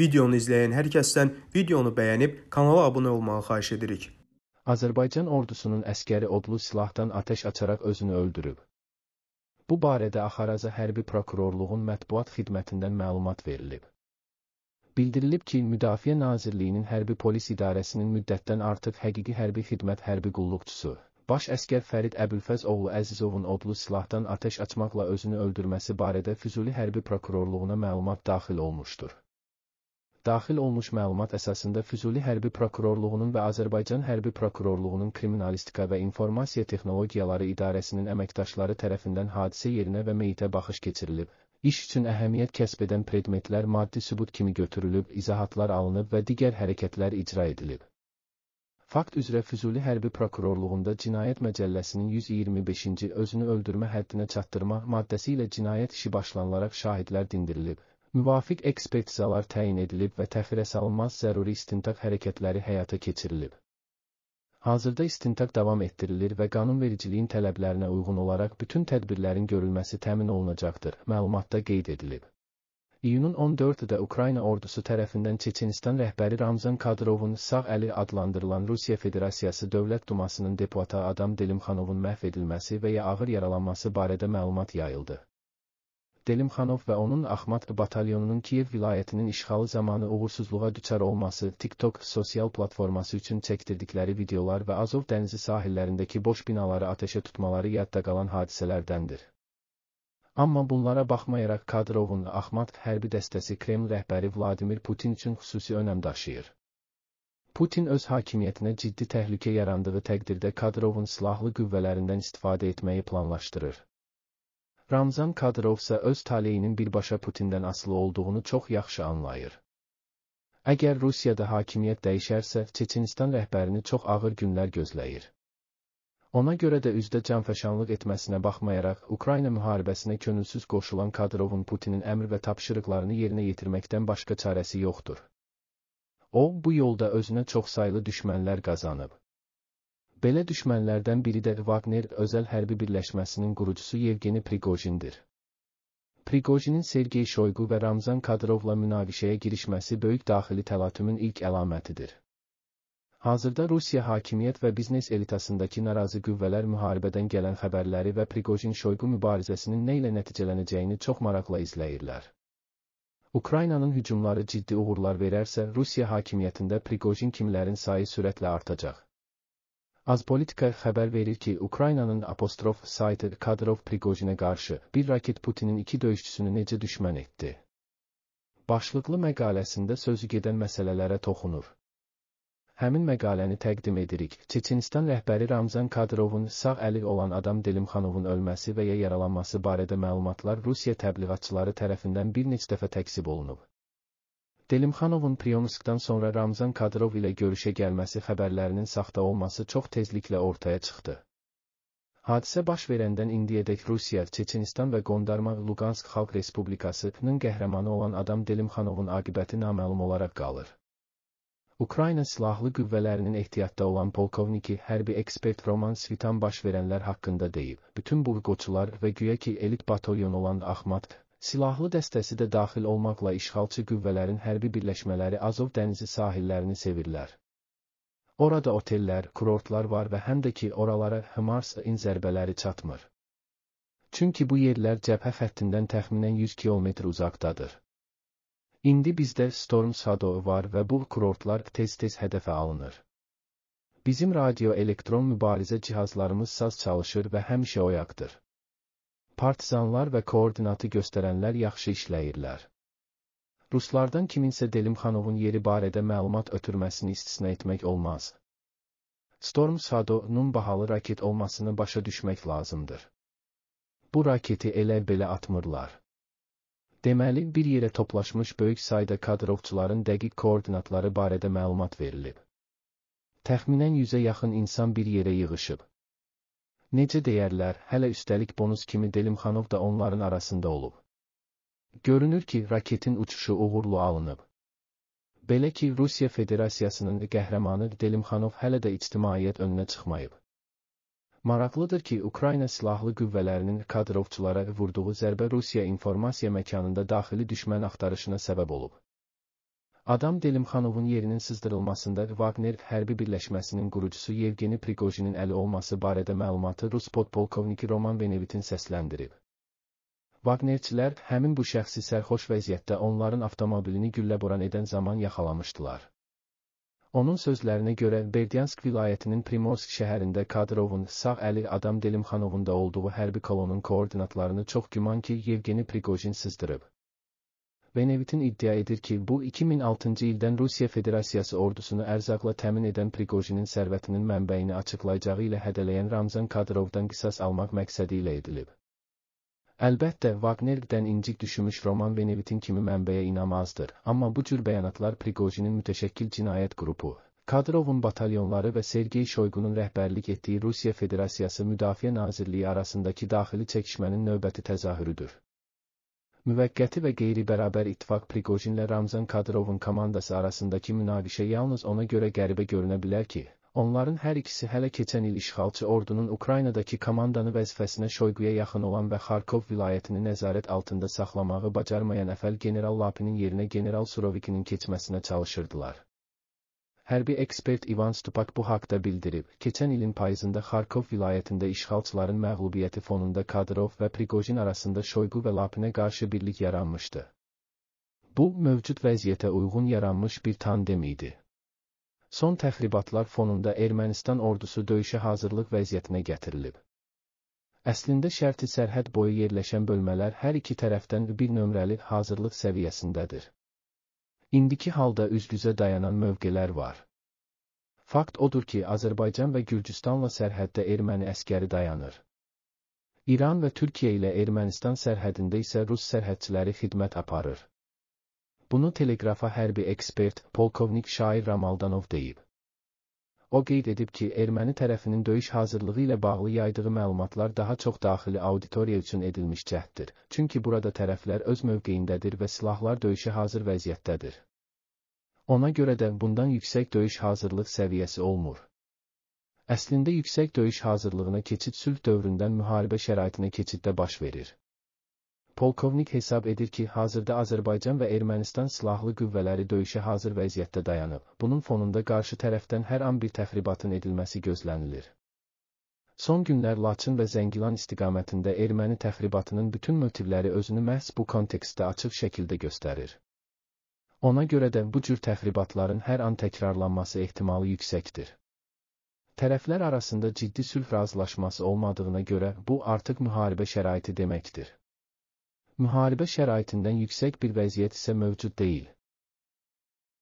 Videonu izləyən hər kəsdən videonu bəyənib kanala abunə olmağı xahiş edirik. Azərbaycan ordusunun əskəri odlu silahdan atəş açaraq özünü öldürüb. Bu barədə Axaraza Hərbi Prokurorluğun mətbuat xidmətindən məlumat verilib. Bildirilib ki, Müdafiə Nazirliyinin Hərbi Polis İdarəsinin müddətdən artıq həqiqi hərbi xidmət hərbi qulluqçusu, baş əskər Fərid Əbülfəz oğlu Əzizovun odlu silahdan atəş açmaqla özünü öldürməsi barədə Füzuli Hərbi Prokurorluğuna məlumat daxil olmuşdur. Daxil olmuş məlumat əsasında Füzuli Hərbi Prokurorluğunun və Azərbaycan Hərbi Prokurorluğunun Kriminalistika və İnformasiya Texnologiyaları İdarəsinin əməkdaşları tərəfindən hadisə yerinə və meyitə baxış keçirilib. İş üçün əhəmiyyət kəsb edən predmetlər maddi sübut kimi götürülüb, izahatlar alınıb və digər hərəkətlər icra edilib. Fakt üzrə Füzuli Hərbi Prokurorluğunda Cinayət Məcəlləsinin 125-ci özünü öldürmə həddinə çatdırma maddəsi ilə cinayət işi başlanılaraq şahidlər dindirilib müvafiq ekspertizalar təyin edilib və təxirə salınmaz zəruri istintaq hərəkətləri həyata keçirilib. Hazırda istintaq davam etdirilir və qanunvericiliyin tələblərinə uyğun olaraq bütün tədbirlərin görülməsi təmin olunacaqdır, məlumatda qeyd edilib. İyunun 14-də Ukrayna ordusu tərəfindən Çeçenistan rəhbəri Ramzan Kadrovun sağ əli adlandırılan Rusiya Federasiyası Dövlət Dumasının deputatı Adam Delimxanovun məhv edilməsi və ya ağır yaralanması barədə məlumat yayıldı. Delimxanov və onun Axmat batalyonunun Kiyev vilayətinin işğalı zamanı uğursuzluğa düçar olması, TikTok sosial platforması üçün çəkdirdikləri videolar və Azov dənizi sahillərindəki boş binaları atəşə tutmaları yadda qalan hadisələrdəndir. Amma bunlara baxmayaraq Kadrovun Axmat hərbi dəstəsi Kreml rəhbəri Vladimir Putin üçün xüsusi önəm daşıyır. Putin öz hakimiyyətinə ciddi təhlükə yarandığı təqdirdə Kadrovun silahlı qüvvələrindən istifadə etməyi planlaşdırır. Ramzan Kadırovsa öz taleyinin birbaşa Putindən asılı olduğunu çox yaxşı anlayır. Əgər Rusiyada hakimiyyət dəyişərsə, Çeçenistan rəhbərini çox ağır günlər gözləyir. Ona görə də üzdə canfəşanlıq etməsinə baxmayaraq, Ukrayna müharibəsinə könülsüz qoşulan Kadırovun Putinin əmr və tapşırıqlarını yerinə yetirməkdən başqa çarəsi yoxdur. O, bu yolda özünə çoxsaylı düşmənlər qazanıb. Belə düşmənlərdən biri də Wagner Özəl Hərbi Birləşməsinin qurucusu Yevgeni Priqojindir. Priqojinin Sergey Şoyqu və Ramzan Kadrovla münaqişəyə girişməsi böyük daxili təlatümün ilk əlamətidir. Hazırda Rusiya hakimiyyət və biznes elitasındakı narazı qüvvələr müharibədən gələn xəbərləri və Priqojin Şoyqu mübarizəsinin nə ilə nəticələnəcəyini çox maraqla izləyirlər. Ukraynanın hücumları ciddi uğurlar verərsə, Rusiya hakimiyyətində Priqojin kimlərin sayı sürətlə artacaq. Azpolitika xəbər verir ki, Ukraynanın apostrof saytı Kadrov Prigojinə qarşı bir raket Putinin iki döyüşçüsünü necə düşmən etdi. Başlıqlı məqaləsində sözü gedən məsələlərə toxunur. Həmin məqaləni təqdim edirik. Çeçenistan rəhbəri Ramzan Kadyrovun sağ əli olan adam Delimxanovun ölməsi və ya yaralanması barədə məlumatlar Rusiya təbliğatçıları tərəfindən bir neçə dəfə təksib olunub. Delimxanovun Triomisqdan sonra Ramzan Kadrov ilə görüşə gəlməsi xəbərlərinin saxta olması çox tezliklə ortaya çıxdı. Hadisə baş verəndən indiyədək Rusiya, Çeçenistan və Qondarma Luqansk Xalq Respublikasının qəhrəmanı olan adam Delimxanovun aqibəti naməlum olaraq qalır. Ukrayna Silahlı Qüvvələrinin ehtiyatda olan polkovniki hərbi ekspert Roman Svitan baş verənlər haqqında deyib, bütün bu qoçular və güya ki elit batalyon olan Ahmad Silahlı dəstəsi də daxil olmaqla işğalçı qüvvələrin hərbi birləşmələri Azov dənizi sahillərini sevirlər. Orada otellər, kurortlar var və həm də ki oralara HIMARS-in zərbələri çatmır. Çünki bu yerlər cəbhə xəttindən təxminən 100 kilometr uzaqdadır. İndi bizdə Storm Shadow var və bu kurortlar tez-tez hədəfə alınır. Bizim radioelektron mübarizə cihazlarımız saz çalışır və həmişə oyaqdır partizanlar və koordinatı göstərənlər yaxşı işləyirlər. Ruslardan kiminsə Delimxanovun yeri barədə məlumat ötürməsini istisna etmək olmaz. Storm Sado-nun bahalı raket olmasını başa düşmək lazımdır. Bu raketi elə-belə atmırlar. Deməli, bir yerə toplaşmış böyük sayda kadrovçuların dəqiq koordinatları barədə məlumat verilib təxminən yüzə yaxın insan bir yerə yığışıb. Necə deyərlər, hələ üstəlik bonus kimi Delimxanov da onların arasında olub. Görünür ki, raketin uçuşu uğurlu alınıb. Belə ki, Rusiya Federasiyasının qəhrəmanı Delimxanov hələ də ictimaiyyət önünə çıxmayıb. Maraqlıdır ki, Ukrayna silahlı qüvvələrinin kadrovçulara vurduğu zərbə Rusiya informasiya məkanında daxili düşmən axtarışına səbəb olub. Adam Delimxanovun yerinin sızdırılmasında Wagner hərbi birləşməsinin qurucusu Yevgeni Prigojinin əli olması barədə məlumatı Rus podpolkovniki Roman Benevitin səsləndirib. Wagnerçilər həmin bu şəxsi sərxoş vəziyyətdə onların avtomobilini gülləboran edən zaman yaxalamışdılar. Onun sözlərinə görə Berdyansk vilayətinin Primorsk şəhərində Kadrovun sağ əli Adam Delimxanovun da olduğu hərbi kolonun koordinatlarını çox güman ki, Yevgeni Prigojin sızdırıb. Benevitin iddia edir ki, bu 2006-cı ildən Rusiya Federasiyası ordusunu ərzaqla təmin edən Priqojinin sərvətinin mənbəyini açıqlayacağı ilə hədələyən Ramzan Kadrovdan qisas almaq məqsədi ilə edilib. Əlbəttə, Wagner-dən incik düşmüş Roman Benevitin kimi mənbəyə inamazdır, amma bu cür bəyanatlar Priqojinin mütəşəkkil cinayət qrupu, Kadrovun batalyonları və Sergey Şoyqunun rəhbərlik etdiyi Rusiya Federasiyası Müdafiə Nazirliyi arasındakı daxili çəkişmənin növbəti təzahürüdür. Müvəqqəti və qeyri-bərabər ittifaq Priqojinlə Ramzan Kadırovun komandası arasındakı münaqişə yalnız ona görə qəribə görünə bilər ki, onların hər ikisi hələ keçən il işğalçı ordunun Ukraynadakı komandanı vəzifəsinə Şoyquya yaxın olan və Xarkov vilayətini nəzarət altında saxlamağı bacarmayan əfəl general Lapinin yerinə general Surovikinin keçməsinə çalışırdılar. Hərbi ekspert İvan Stupak bu haqda bildirib, keçən ilin payızında Xarkov vilayətində işğalçıların məğlubiyyəti fonunda Kadrov və Prigojin arasında Şoyqu və Lapinə qarşı birlik yaranmışdı. Bu, mövcud vəziyyətə uyğun yaranmış bir tandem idi. Son təxribatlar fonunda Ermənistan ordusu döyüşə hazırlıq vəziyyətinə gətirilib. Əslində şərti sərhəd boyu yerləşən bölmələr hər iki tərəfdən bir nömrəli hazırlıq səviyyəsindədir indiki halda üz-üzə dayanan mövqelər var. Fakt odur ki, Azərbaycan və Gürcüstanla sərhəddə erməni əskəri dayanır. İran və Türkiyə ilə Ermənistan sərhədində isə rus sərhədçiləri xidmət aparır. Bunu teleqrafa hərbi ekspert, polkovnik Şair Ramaldanov deyib. O qeyd edib ki, erməni tərəfinin döyüş hazırlığı ilə bağlı yaydığı məlumatlar daha çox daxili auditoriya üçün edilmiş cəhddir. Çünki burada tərəflər öz mövqeyindədir və silahlar döyüşə hazır vəziyyətdədir. Ona görə də bundan yüksək döyüş hazırlıq səviyyəsi olmur. Əslində yüksək döyüş hazırlığına keçid sülh dövründən müharibə şəraitinə keçiddə baş verir. Polkovnik hesab edir ki, hazırda Azərbaycan və Ermənistan silahlı qüvvələri döyüşə hazır vəziyyətdə dayanıb. Bunun fonunda qarşı tərəfdən hər an bir təxribatın edilməsi gözlənilir. Son günlər Laçın və Zəngilan istiqamətində erməni təxribatının bütün motivləri özünü məhz bu kontekstdə açıq şəkildə göstərir. Ona görə də bu cür təxribatların hər an təkrarlanması ehtimalı yüksəkdir. Tərəflər arasında ciddi sülh razılaşması olmadığına görə bu artıq müharibə şəraiti deməkdir. Muharebe şeraitinden yüksek bir vaziyet ise mevcut değil.